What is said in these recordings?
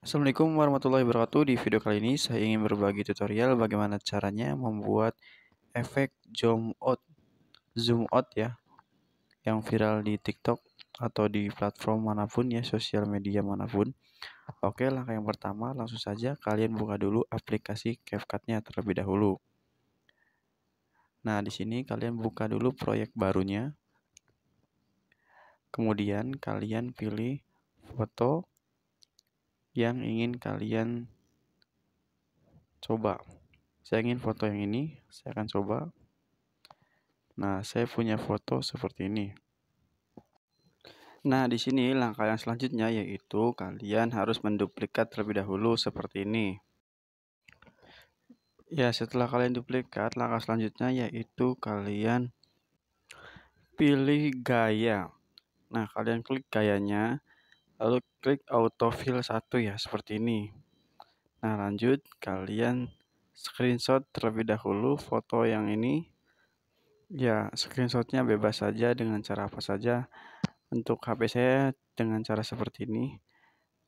Assalamualaikum warahmatullahi wabarakatuh Di video kali ini saya ingin berbagi tutorial bagaimana caranya membuat efek zoom out Zoom out ya Yang viral di tiktok atau di platform manapun ya sosial media manapun Oke langkah yang pertama langsung saja kalian buka dulu aplikasi CapCut terlebih dahulu Nah di sini kalian buka dulu proyek barunya Kemudian kalian pilih foto yang ingin kalian coba. Saya ingin foto yang ini, saya akan coba. Nah, saya punya foto seperti ini. Nah, di sini langkah yang selanjutnya yaitu kalian harus menduplikat terlebih dahulu seperti ini. Ya, setelah kalian duplikat, langkah selanjutnya yaitu kalian pilih gaya. Nah, kalian klik gayanya. Lalu klik autofill 1 ya, seperti ini. Nah, lanjut kalian screenshot terlebih dahulu foto yang ini. Ya, screenshotnya bebas saja dengan cara apa saja. Untuk HP saya dengan cara seperti ini.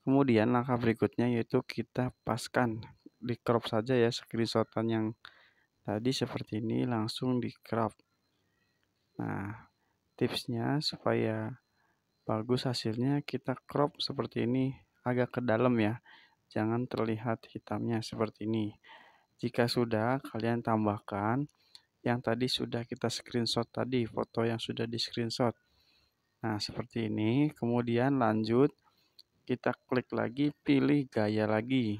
Kemudian langkah berikutnya yaitu kita paskan di crop saja ya screenshotan yang tadi seperti ini langsung di crop. Nah, tipsnya supaya bagus hasilnya kita crop seperti ini agak ke dalam ya jangan terlihat hitamnya seperti ini jika sudah kalian tambahkan yang tadi sudah kita screenshot tadi foto yang sudah di screenshot nah seperti ini kemudian lanjut kita klik lagi pilih gaya lagi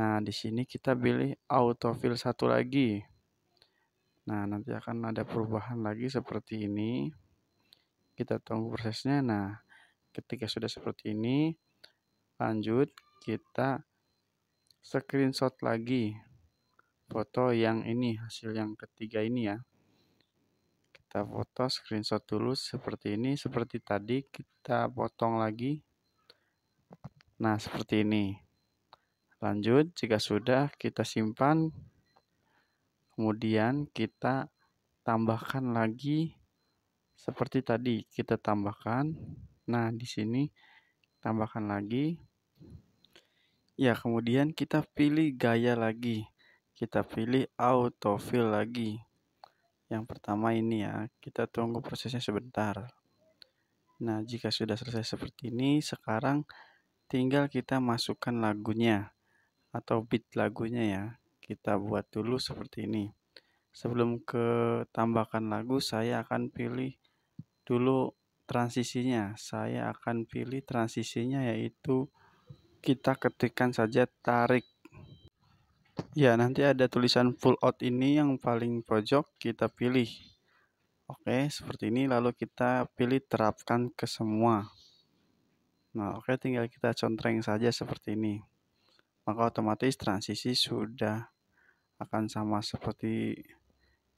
nah di sini kita pilih autofill satu lagi nah nanti akan ada perubahan lagi seperti ini kita tunggu prosesnya nah ketika sudah seperti ini lanjut kita screenshot lagi foto yang ini hasil yang ketiga ini ya kita foto screenshot dulu seperti ini seperti tadi kita potong lagi nah seperti ini lanjut jika sudah kita simpan kemudian kita tambahkan lagi seperti tadi kita tambahkan. Nah, di sini tambahkan lagi. Ya, kemudian kita pilih gaya lagi. Kita pilih autofill lagi. Yang pertama ini ya, kita tunggu prosesnya sebentar. Nah, jika sudah selesai seperti ini, sekarang tinggal kita masukkan lagunya atau beat lagunya ya. Kita buat dulu seperti ini. Sebelum ke tambahkan lagu, saya akan pilih dulu transisinya. Saya akan pilih transisinya yaitu kita ketikkan saja tarik. Ya, nanti ada tulisan full out ini yang paling pojok kita pilih. Oke, seperti ini lalu kita pilih terapkan ke semua. Nah, oke tinggal kita contreng saja seperti ini. Maka otomatis transisi sudah akan sama seperti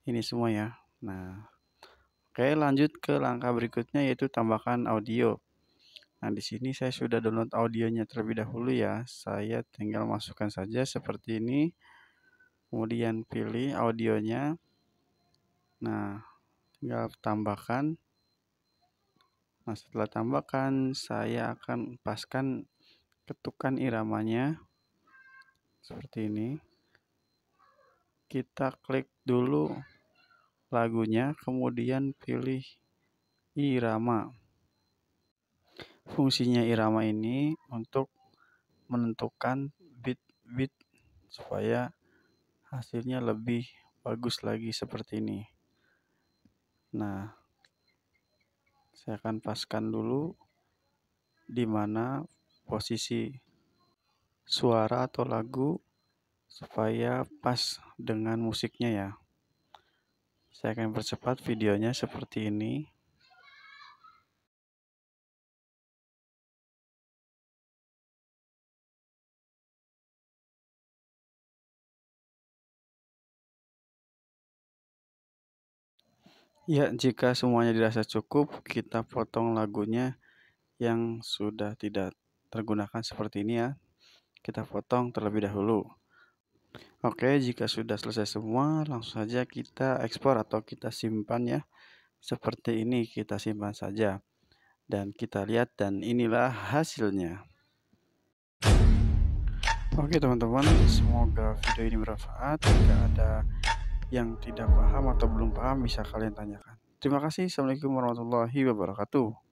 ini semua ya. Nah, Oke, lanjut ke langkah berikutnya yaitu tambahkan audio. Nah, di sini saya sudah download audionya terlebih dahulu ya. Saya tinggal masukkan saja seperti ini. Kemudian pilih audionya. Nah, tinggal tambahkan. Nah, setelah tambahkan, saya akan paskan ketukan iramanya seperti ini. Kita klik dulu lagunya, kemudian pilih irama. Fungsinya irama ini untuk menentukan beat-beat supaya hasilnya lebih bagus lagi seperti ini. Nah, saya akan paskan dulu di mana posisi suara atau lagu supaya pas dengan musiknya ya. Saya akan percepat videonya seperti ini. Ya, jika semuanya dirasa cukup, kita potong lagunya yang sudah tidak tergunakan seperti ini ya. Kita potong terlebih dahulu. Oke, jika sudah selesai semua, langsung saja kita ekspor atau kita simpan ya. Seperti ini kita simpan saja. Dan kita lihat dan inilah hasilnya. Oke teman-teman, semoga video ini bermanfaat. Jika ada yang tidak paham atau belum paham bisa kalian tanyakan. Terima kasih. Assalamualaikum warahmatullahi wabarakatuh.